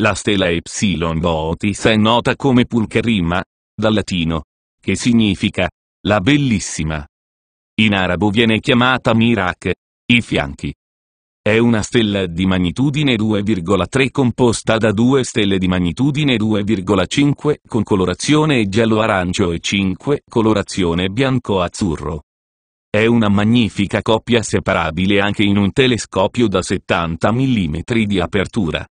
La stella Epsilon Bootis è nota come Pulcherrima, dal latino, che significa la bellissima. In arabo viene chiamata Mirak, i fianchi. È una stella di magnitudine 2,3 composta da due stelle di magnitudine 2,5 con colorazione giallo-arancio e 5 colorazione bianco-azzurro. È una magnifica coppia separabile anche in un telescopio da 70 mm di apertura.